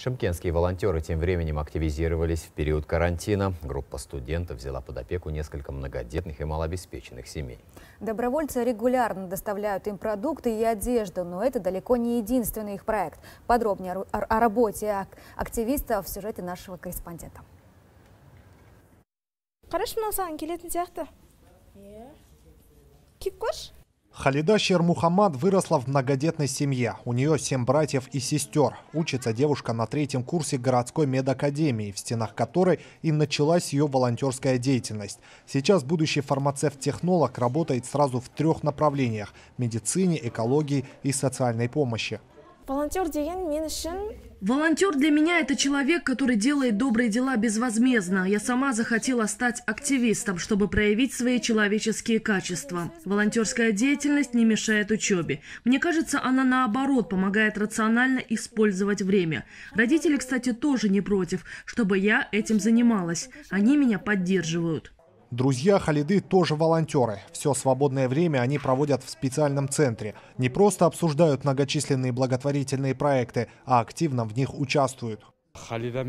Шимкенские волонтеры тем временем активизировались в период карантина. Группа студентов взяла под опеку несколько многодетных и малообеспеченных семей. Добровольцы регулярно доставляют им продукты и одежду, но это далеко не единственный их проект. Подробнее о, работе активистов в сюжете нашего корреспондента. Хорошо, мы на самом деле Кипкош? Халида Шермухаммад выросла в многодетной семье. У нее семь братьев и сестер. Учится девушка на третьем курсе городской медакадемии, в стенах которой и началась ее волонтерская деятельность. Сейчас будущий фармацевт-технолог работает сразу в трех направлениях – медицине, экологии и социальной помощи волонтер деген мен үшін Волонтер для меня – это человек, который делает добрые дела безвозмездно. Я сама захотела стать активистом, чтобы проявить свои человеческие качества. Волонтерская деятельность не мешает учебе. Мне кажется, она наоборот помогает рационально использовать время. Родители, кстати, тоже не против, чтобы я этим занималась. Они меня поддерживают. Друзья Халиды тоже волонтеры. Все свободное время они проводят в специальном центре. Не просто обсуждают многочисленные благотворительные проекты, а активно в них участвуют. С Халидой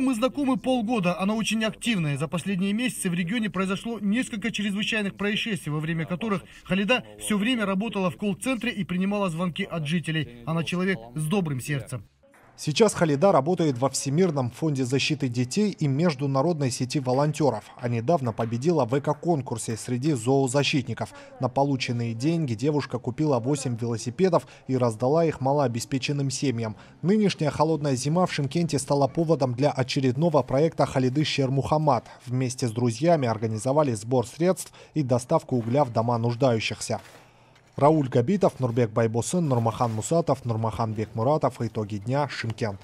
мы знакомы полгода. Она очень активная. За последние месяцы в регионе произошло несколько чрезвычайных происшествий, во время которых Халида все время работала в колл-центре и принимала звонки от жителей. Она человек с добрым сердцем. Сейчас Халида работает во Всемирном фонде защиты детей и международной сети волонтеров, а недавно победила в эко-конкурсе среди зоозащитников. На полученные деньги девушка купила 8 велосипедов и раздала их малообеспеченным семьям. Нынешняя холодная зима в Шимкенте стала поводом для очередного проекта Халиды Шермухаммад. Вместе с друзьями организовали сбор средств и доставку угля в дома нуждающихся. Рауль Габитов, Нурбек Байбосын, Нурмахан Мусатов, Нурмахан Бекмуратов. Итоги дня. Шимкент.